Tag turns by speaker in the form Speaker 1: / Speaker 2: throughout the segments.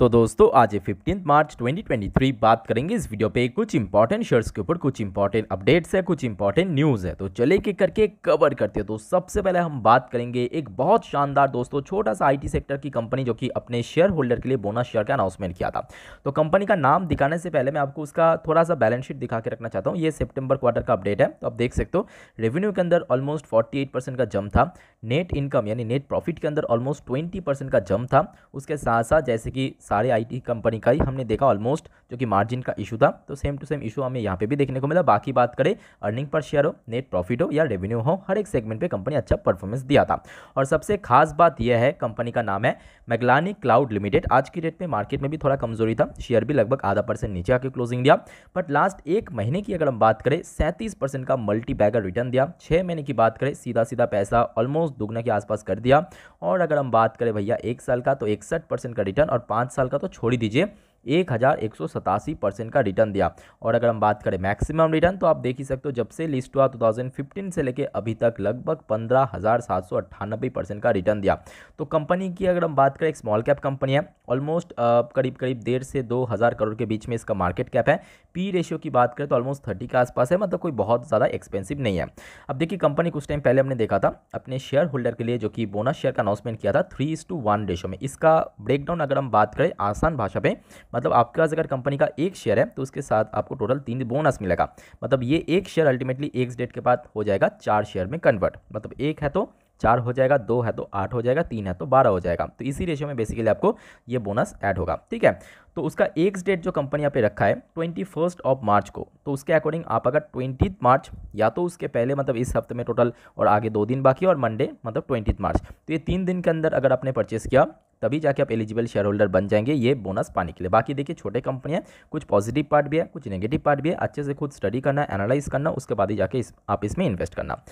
Speaker 1: तो दोस्तों आज फिफ्टीन मार्च 2023 बात करेंगे इस वीडियो पे कुछ इंपॉर्टेंट शेयर्स के ऊपर कुछ इंपॉर्टेंट अपडेट्स है कुछ इंपॉर्टेंट न्यूज़ है तो चले के करके कवर करते हैं तो सबसे पहले हम बात करेंगे एक बहुत शानदार दोस्तों छोटा सा आईटी सेक्टर की कंपनी जो कि अपने शेयर होल्डर के लिए बोनस शेयर का अनाउंसमेंट किया था तो कंपनी का नाम दिखाने से पहले मैं आपको उसका थोड़ा सा बैलेंस शीट दिखा के रखना चाहता हूँ ये सेप्टेम्बर क्वार्टर का अपडेट है तो आप देख सकते हो रेवेन्यू के अंदर ऑलमोस्ट फोर्टी का जम था नेट इनकम यानी नेट प्रॉफिट के अंदर ऑलमोस्ट ट्वेंटी का जम था उसके साथ साथ जैसे कि सारे आईटी कंपनी का ही हमने देखा ऑलमोस्ट जो कि मार्जिन का इशू था तो सेम टू सेम इशू हमें यहाँ पे भी देखने को मिला बाकी बात करें अर्निंग पर शेयर हो नेट प्रॉफिट हो या रेवेन्यू हो हर एक सेगमेंट पर कंपनी अच्छा परफॉर्मेंस दिया था और सबसे खास बात यह है कंपनी का नाम है मैगलानी क्लाउड लिमिटेड आज की डेट में मार्केट में भी थोड़ा कमजोरी था शेयर भी लगभग आधा परसेंट नीचे आके क्लोजिंग दिया बट लास्ट एक महीने की अगर हम बात करें सैंतीस परसेंट का मल्टी बैगर रिटर्न दिया छः महीने की बात करें सीधा सीधा पैसा ऑलमोस्ट दुगना के आसपास कर दिया और अगर हम बात करें भैया एक साल का तो इकसठ परसेंट का रिटर्न और पाँच साल का तो छोड़ ही दीजिए एक हज़ार एक सौ सतासी परसेंट का रिटर्न दिया और अगर हम बात करें मैक्सिमम रिटर्न तो आप देख ही सकते हो जब से लिस्ट हुआ 2015 से लेकर अभी तक लगभग पंद्रह हज़ार सात सौ अट्ठानबे परसेंट का रिटर्न दिया तो कंपनी की अगर हम बात करें स्मॉल कैप कंपनी है ऑलमोस्ट करीब करीब डेढ़ से दो हज़ार करोड़ के बीच में इसका मार्केट कैप है पी रेशियो की बात करें तो ऑलमोस्ट थर्टी के आसपास है मतलब कोई बहुत ज़्यादा एक्सपेंसिव नहीं है अब देखिए कंपनी कुछ टाइम पहले हमने देखा था अपने शेयर होल्डर के लिए जो कि बोनस शेयर का अनाउंसमेंट किया था थ्री इस टू वन रेशो में इसका ब्रेकडाउन अगर हम बात करें आसान भाषा में मतलब आपके पास अगर कंपनी का एक शेयर है तो उसके साथ आपको टोटल तीन बोनस मिलेगा मतलब ये एक शेयर अल्टीमेटली एक डेट के बाद हो जाएगा चार शेयर में कन्वर्ट मतलब एक है तो चार हो जाएगा दो है तो आठ हो जाएगा तीन है तो बारह हो जाएगा तो इसी रेशियो में बेसिकली आपको ये बोनस ऐड होगा ठीक है तो उसका एक डेट जो कंपनी यहाँ पे रखा है ट्वेंटी फर्स्ट ऑफ मार्च को तो उसके अकॉर्डिंग आप अगर ट्वेंटी मार्च या तो उसके पहले मतलब इस हफ्ते में टोटल और आगे दो दिन बाकी और मंडे मतलब ट्वेंटी मार्च तो ये तीन दिन के अंदर अगर आपने परचेस किया तभी जाके आप एलिजिबल शेयर होल्डर बन जाएंगे ये बोनस पाने के लिए बाकी देखिए छोटे कंपनी है कुछ पॉजिटिव पार्ट भी है कुछ नेगेटिव पार्ट भी है अच्छे से खुद स्टडी करना एनालाइज करना उसके बाद ही जाके इस, आप इसमें इन्वेस्ट करना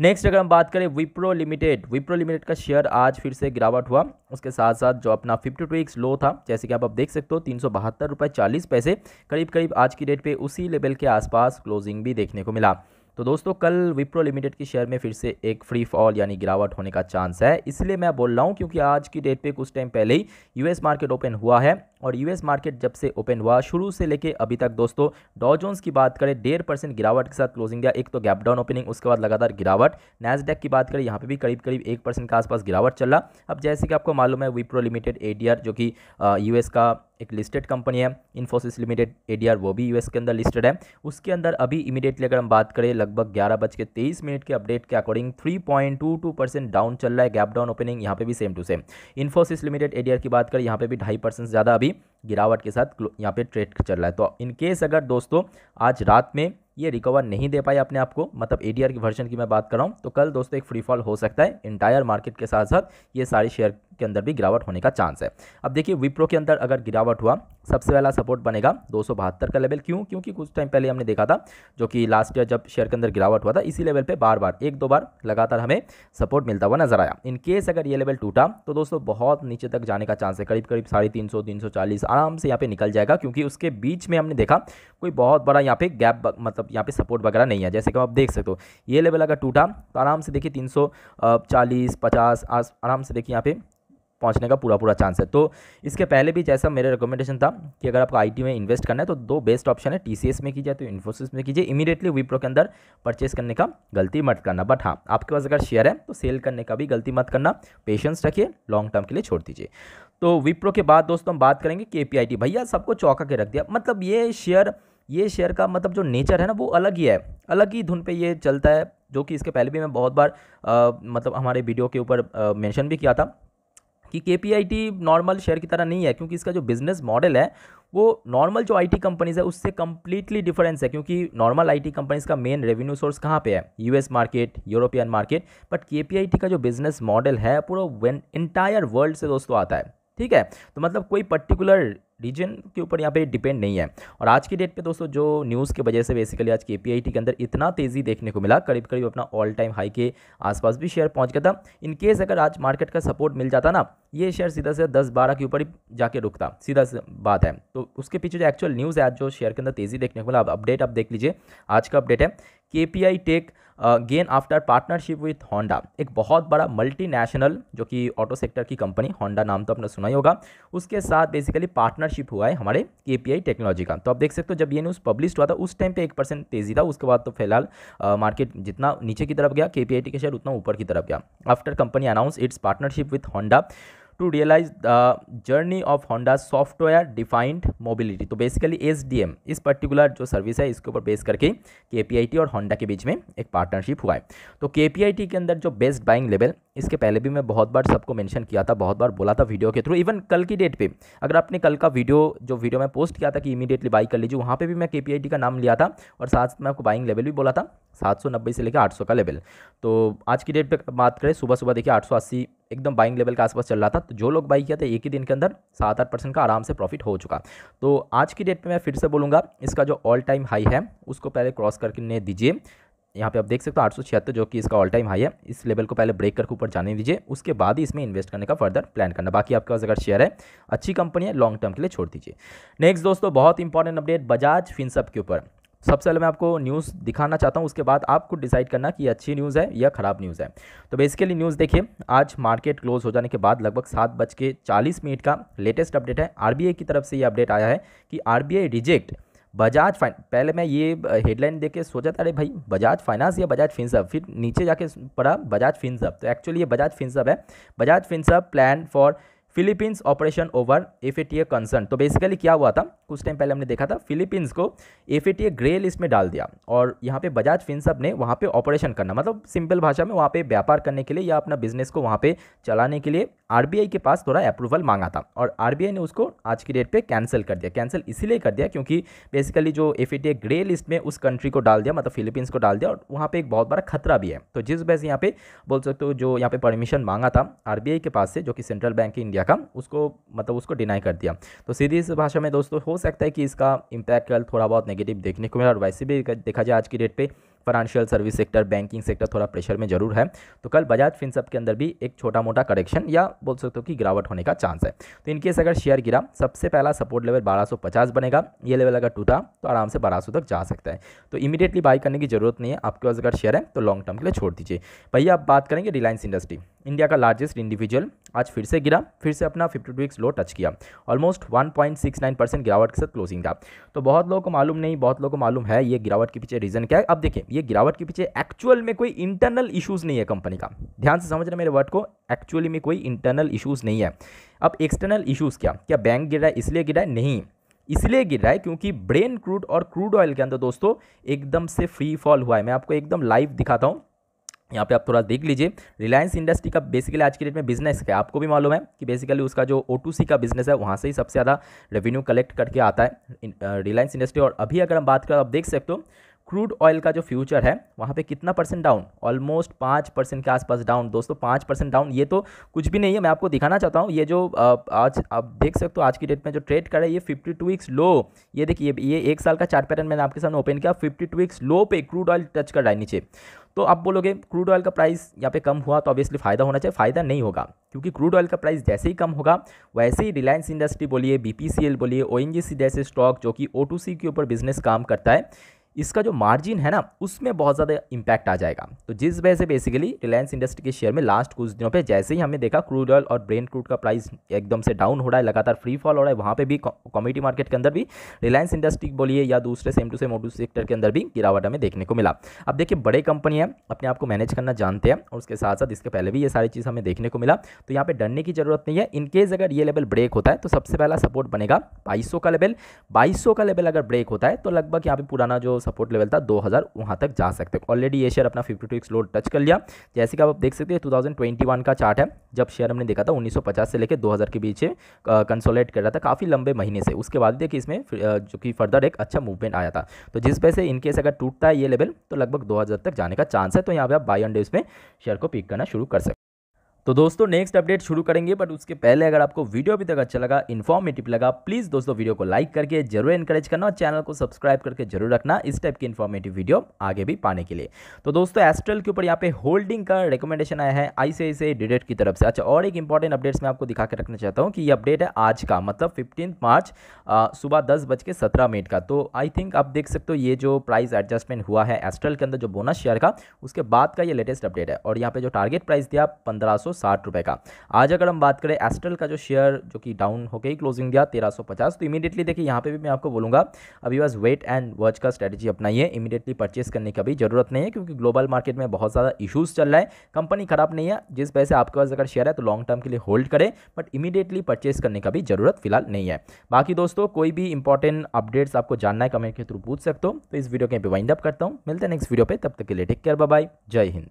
Speaker 1: नेक्स्ट अगर हम बात करें विप्रो लिमिटेड विप्रो लिमिटेड का शेयर आज फिर से गिरावट हुआ उसके साथ साथ जो अपना फिफ्टी टू लो था जैसे कि आप अब देख सकते हो तीन सौ बहत्तर रुपये चालीस पैसे करीब करीब आज की डेट पर उसी लेवल के आसपास क्लोजिंग भी देखने को मिला तो दोस्तों कल विप्रो लिमिटेड के शेयर में फिर से एक फ्री फॉल यानी गिरावट होने का चांस है इसलिए मैं बोल रहा हूँ क्योंकि आज की डेट पे कुछ टाइम पहले ही यूएस मार्केट ओपन हुआ है और यूएस मार्केट जब से ओपन हुआ शुरू से लेके अभी तक दोस्तों डॉ जोन्स की बात करें डेढ़ परसेंट गिरावट के साथ क्लोजिंग दिया एक तो गैप डाउन ओपनिंग उसके बाद लगातार गिरावट नैसडेक की बात करें यहाँ पे भी करीब करीब एक परसेंट के आसपास गिरावट चल रहा अब जैसे कि आपको मालूम है विप्रो लिमिटेड एडीआर जो कि यू का एक लिस्टेड कंपनी है इन्फोसिस लिमिटेड ए वो भी यूएस के अंदर लिस्टेड है उसके अंदर अभी इमीडिएटली अगर हम बात करें लगभग ग्यारह बज के तेईस मिनट के अपडेट के according three point two two percent down चल रहा है गैप डाउन ओपनिंग यहाँ पे भी same to same Infosys limited ए की बात करें यहाँ पे भी ढाई परसेंट ज़्यादा अभी भी गिरावट के साथ यहाँ पे ट्रेड चल रहा है तो इन केस अगर दोस्तों आज रात में ये रिकवर नहीं दे पाए अपने आप को मतलब ए की वर्जन की मैं बात कर रहा हूँ तो कल दोस्तों एक फ्री फॉल हो सकता है इंटायर मार्केट के साथ साथ ये सारे शेयर के अंदर भी गिरावट होने का चांस है अब देखिए विप्रो के अंदर अगर गिरावट हुआ सबसे पहला सपोर्ट बनेगा दो का लेवल क्यों क्योंकि कुछ टाइम पहले हमने देखा था जो कि लास्ट ईयर जब शेयर के अंदर गिरावट हुआ था इसी लेवल पर बार बार एक दो बार लगातार हमें सपोर्ट मिलता हुआ नजर आया इन केस अगर ये लेवल टूटा तो दोस्तों बहुत नीचे तक जाने का चांस है करीब करीब साढ़े तीन सौ तीन सौ चालीस आराम से यहाँ पर निकल जाएगा क्योंकि उसके बीच में हमने देखा कोई बहुत बड़ा यहाँ पे गैप मतलब यहाँ पे सपोर्ट वगैरह नहीं है जैसे कि आप देख सकते हो ये लेवल अगर टूटा तो आराम से देखिए तीन सौ चालीस पचास आराम से देखिए यहाँ पे पहुंचने का पूरा पूरा चांस है तो इसके पहले भी जैसा मेरा रिकमेंडेशन था कि अगर आपको आईटी में इन्वेस्ट करना है तो दो बेस्ट ऑप्शन है टीसीएस में कीजिए तो इन्फोसिस में कीजिए इमीडिएटली विप्रो के अंदर परचेस करने का गलती मत करना बट हाँ आपके पास अगर शेयर है तो सेल करने का भी गलती मत करना पेशेंस रखिए लॉन्ग टर्म के लिए छोड़ दीजिए तो विप्रो के बाद दोस्तों हम बात करेंगे के भैया सबको चौंका के रख दिया मतलब ये शेयर ये शेयर का मतलब जो नेचर है ना वो अलग ही है अलग ही धुन पे ये चलता है जो कि इसके पहले भी मैं बहुत बार आ, मतलब हमारे वीडियो के ऊपर मेंशन भी किया था कि के पी नॉर्मल शेयर की तरह नहीं है क्योंकि इसका जो बिजनेस मॉडल है वो नॉर्मल जो आईटी कंपनीज है उससे कम्प्लीटली डिफरेंस है क्योंकि नॉर्मल आईटी कंपनीज का मेन रेवेन्यू सोर्स कहाँ पे है US market European market but के का जो बिजनेस मॉडल है पूरा वन इंटायर वर्ल्ड से दोस्तों आता है ठीक है तो मतलब कोई पर्टिकुलर रीजन के ऊपर यहाँ पे डिपेंड नहीं है और आज की डेट पे दोस्तों जो न्यूज़ की वजह से बेसिकली आज के पी के अंदर इतना तेज़ी देखने को मिला करीब करीब अपना ऑल टाइम हाई के आसपास भी शेयर पहुँच गया था इन केस अगर आज मार्केट का सपोर्ट मिल जाता ना ये शेयर सीधा से दस बारह के ऊपर ही जाके रुकता सीधा से बात है तो उसके पीछे जो एक्चुअल न्यूज़ है आज जो शेयर के अंदर तेज़ी देखने को मिला अब अपडेट आप देख लीजिए आज का अपडेट है के tech gain after partnership with Honda एक बहुत बड़ा मल्टीनेशनल जो कि ऑटो सेक्टर की कंपनी होंडा नाम तो आपने सुना ही होगा उसके साथ बेसिकली पार्टनरशिप हुआ है हमारे के टेक्नोलॉजी का तो आप देख सकते हो जब ये न्यूज़ पब्लिश हुआ था उस टाइम पे एक परसेंट तेज़ी था उसके बाद तो फिलहाल मार्केट जितना नीचे की तरफ गया के के शेयर उतना ऊपर की तरफ गया after company announce its partnership with Honda to realise the journey of Honda software defined mobility तो डी एम इस पर्टिकुलर जो सर्विस है इसके ऊपर बेस करके टी और होंडा के बीच में एक पार्टनरशिप हुआ है तो टी के अंदर जो बेस्ट बाइंग लेवल इसके पहले भी मैं बहुत बार सबको मैंशन किया था बहुत बार बोला था वीडियो के थ्रू इवन कल की डेट पर अगर आपने कल का वीडियो जो वीडियो मैं पोस्ट किया था कि इमीडिएटली बाई कर लीजिए वहाँ पर भी मैं के का नाम लिया था और साथ में आपको बाइंग लेवल भी बोला था नब्बे से लेकर सौ का लेवल तो आज की डेट पर बात करें सुबह सुबह देखिए अस्सी एकदम बाइंग लेवल के आसपास चल रहा था तो जो लोग बाई किया था एक ही दिन के अंदर सात आठ परसेंट का आराम से प्रॉफिट हो चुका तो आज की डेट में मैं फिर से बोलूँगा इसका जो ऑल टाइम हाई है उसको पहले क्रॉस करके दीजिए यहाँ पे आप देख सकते हो आठ जो कि इसका ऑल टाइम हाई है इस लेवल को पहले ब्रेक करके ऊपर जाने दीजिए उसके बाद ही इसमें इन्वेस्ट करने का फर्दर प्लान करना बाकी आपके पास अगर शेयर है अच्छी कंपनी है लॉन्ग टर्म के लिए छोड़ दीजिए नेक्स्ट दोस्तों बहुत इंपॉर्टेंट अपडेट बजाज फिनसअप के ऊपर सबसे पहले मैं आपको न्यूज़ दिखाना चाहता हूँ उसके बाद आपको डिसाइड करना कि अच्छी न्यूज़ है या ख़राब न्यूज़ है तो बेसिकली न्यूज़ देखिए आज मार्केट क्लोज हो जाने के बाद लगभग सात बज के चालीस मिनट का लेटेस्ट अपडेट है आर की तरफ से ये अपडेट आया है कि आर रिजेक्ट बजाज फाइन पहले मैं ये हेडलाइन देख के सोचा था अरे भाई बजाज फाइनेंस या बजाज फिनसअप फिर नीचे जाके पड़ा बजाज फिनसअप तो एक्चुअली ये बजाज फिनसअप है Bajaj Finserv plan for Philippines operation over F A T A concern तो बेसिकली क्या हुआ था कुछ टाइम पहले हमने देखा था फिलीपींस को F A T A grey list में डाल दिया और यहाँ पे बजाज फिनसब ने वहाँ पे ऑपरेशन करना मतलब सिंपल भाषा में वहाँ पे व्यापार करने के लिए या अपना बिजनेस को वहाँ पे चलाने के लिए आई के पास थोड़ा अप्रूवल मांगा था और आई ने उसको आज की डेट पर कैंसिल कर दिया कैंसिल इसीलिए कर दिया क्योंकि बेसिकली जो एफ ग्रे लिस्ट में उस कंट्री को डाल दिया मतलब फिलीपींस को डाल दिया और वहाँ पर एक बहुत बड़ा खतरा भी है तो जिस वजह से यहाँ पे बोल सकते हो जो यहाँ पे परमिशन मांगा था आई के पास से जो कि सेंट्रल बैंक इंडिया इंडिया का उसको मतलब उसको डिनाई कर दिया तो सीधी इस भाषा में दोस्तों हो सकता है कि इसका इम्पैक्ट कल थोड़ा बहुत नेगेटिव देखने को मिला और वैसे भी देखा जाए आज की डेट पर financial service sector banking sector थोड़ा प्रेशर में जरूर है तो कल बजाज फिनसप के अंदर भी एक छोटा मोटा करेक्शन या बोल सकते हो कि गिरावट होने का चांस है तो इनकेस अगर शेयर गिरा सबसे पहला सपोर्ट लेवल 1250 बनेगा ये लेवल अगर टूटा तो आराम से 1200 तक जा सकता है तो इमीडिएटली बाई करने की जरूरत नहीं है आपके पास अगर शेयर है तो लॉन्ग टर्म के लिए छोड़ दीजिए भैया आप बात करेंगे रिलायंस इंडस्ट्री इंडिया का लार्जेस्ट इंडिविजुअल आज फिर से गिरा फिर से अपना fifty two weeks low touch किया almost one point six nine percent गिरावट के साथ क्लोजिंग था तो बहुत लोगों को मालूम नहीं बहुत लोगों को मालूम है ये गिरावट के पीछे रीज़न क्या है अब देखिए ये गिरावट के पीछे एक्चुअल में कोई इंटरनल इशूज़ नहीं है कंपनी का ध्यान से समझ रहे मेरे वर्ड को एक्चुअली में कोई इंटरनल इशूज़ नहीं है अब एक्सटर्नल इशूज़ क्या क्या बैंक गिर रहा है इसलिए गिर रहा है नहीं इसलिए गिर रहा है क्योंकि ब्रेन क्रूड और क्रूड ऑयल के अंदर दोस्तों एकदम से फ्री फॉल हुआ है मैं आपको एकदम लाइव दिखाता हूँ यहाँ पे आप थोड़ा देख लीजिए रिलायंस इंडस्ट्री का बेसिकली आज की डेट में बिजनेस है आपको भी मालूम है कि बेसिकली उसका जो ओ का बिजनेस है वहाँ से ही सबसे ज़्यादा रेवेन्यू कलेक्ट करके आता है रिलायंस इंडस्ट्री uh, और अभी अगर हम बात करें आप देख सकते हो क्रूड ऑयल का जो फ्यूचर है वहाँ पे कितना परसेंट डाउन ऑलमोस्ट पाँच परसेंट के आसपास डाउन दोस्तों पाँच परसेंट डाउन ये तो कुछ भी नहीं है मैं आपको दिखाना चाहता हूँ ये जो आज आप देख सकते हो आज की डेट में जो ट्रेड कर रहा है ये फिफ्टी टू वीक्स लो ये देखिए ये एक साल का चार्ट पैटर्न मैंने आपके सामने ओपन किया फिफ्टी टू वीक्स लो पे क्रूड ऑयल टच कर रहा है नीचे तो आप बोलोगे क्रूड ऑयल का प्राइस यहाँ पे कम हुआ तो ऑब्वियसली फ़ायदा होना चाहिए फ़ायदा नहीं होगा क्योंकि क्रूड ऑयल का प्राइस जैसे ही कम होगा वैसे ही रिलायंस इंडस्ट्री बोलिए बीपीसीएल बोलिए ओएनजीसी जैसे स्टॉक जो कि ओटूसी के ऊपर बिजनेस काम करता है इसका जो मार्जिन है ना उसमें बहुत ज़्यादा इंपैक्ट आ जाएगा तो जिस वजह से बेसिकली रिलायंस इंडस्ट्री के शेयर में लास्ट कुछ दिनों पे जैसे ही हमने देखा क्रूड ऑयल और ब्रेन क्रूड का प्राइस एकदम से डाउन हो रहा है लगातार फ्री फॉल हो रहा है वहाँ पे भी कॉमोडिटी मार्केट के अंदर भी रिलायंस इंडस्ट्री बोलिए या दूसरे same to same auto sector के अंदर भी गिरावट हमें देखने को मिला अब देखिए बड़े कंपनी है अपने आप को मैनेज करना जानते हैं और उसके साथ साथ इसके पहले भी ये सारी चीज़ हमें देखने को मिला तो यहाँ पर डरने की जरूरत नहीं है इनकेस अगर ये लेवल ब्रेक होता है तो सबसे पहला सपोर्ट बनेगा बाईस का लेवल बाईस का लेवल अगर ब्रेक होता है तो लगभग यहाँ पर पुराना जो सपोर्ट लेवल था दो हज़ार वहाँ तक जा सकते हो ऑलरेडी ये शेयर अपना fifty two weeks low touch कर लिया जैसे कि आप देख सकते हैं टू थाउजेंड ट्वेंटी वन का चार्ट है जब शेयर हमने देखा था उन्नीस सौ पचास से लेकर दो हज़ार के बीच कंसोलेट कर रहा था काफ़ी लंबे महीने से उसके बाद देखिए इसमें जो कि फर्दर एक अच्छा मूवमेंट आया था तो जिस वजह से इनकेस अगर टूटता है ये लेवल तो लगभग दो हज़ार तक जाने का चांस है तो यहाँ पर आप बाई ऑन डे इसमें शेयर को पिक करना शुरू कर सकते तो दोस्तों नेक्स्ट अपडेट शुरू करेंगे बट उसके पहले अगर आपको वीडियो अभी तक अच्छा लगा इन्फॉर्मेटिव लगा प्लीज़ दोस्तों वीडियो को लाइक करके जरूर इंकरेज करना और चैनल को सब्सक्राइब करके जरूर रखना इस टाइप की इन्फॉर्मेटिव वीडियो आगे भी पाने के लिए तो दोस्तों एस्ट्रल के ऊपर यहाँ पे होल्डिंग का रिकमेंडेशन आया है आईसीआईसीआई डिडेट की तरफ से अच्छा और एक इंपॉर्टेंट अपडेट्स मैं आपको दिखा के रखना चाहता हूँ कि ये अपडेट है आज का मतलब फिफ्टीन मार्च सुबह दस बज के सत्रह मिनट का तो आई थिंक आप देख सकते हो ये जो प्राइस एडजस्टमेंट हुआ है एस्ट्रल के अंदर जो बोनस शेयर का उसके बाद का ये लेटेस्ट अपडेट है और यहाँ पे जो टारगेट प्राइस दिया पंद्रह साठ रुपये का आज अगर हम बात करें एस्ट्रल का जो शेयर जो कि डाउन होकर ही क्लोजिंग दिया तेरह सौ पचास तो इमीडिएटली देखिए यहाँ पे भी मैं आपको बोलूँगा अभी बस वेट एंड वॉच का स्ट्रैटेजी अपनाइए इमीडिएटली परचेस करने की अभी जरूरत नहीं है क्योंकि ग्लोबल मार्केट में बहुत ज़्यादा इशूज़ चल रहा है कंपनी ख़राब नहीं है जिस पैसे आपके पास अगर शेयर है तो लॉन्ग टर्म के लिए होल्ड करें बट इमीडिएटली परचेस करने का भी ज़रूरत फिलहाल नहीं है बाकी दोस्तों कोई भी इंपॉर्टेंट अपडेट्स आपको जानना है कमेंट के थ्रू पूछ सकते हो तो इस वीडियो के वाइंड अप करता हूँ मिलते हैं नेक्स्ट वीडियो पे तब तक के लिए टेक केयर बाय जय हिंद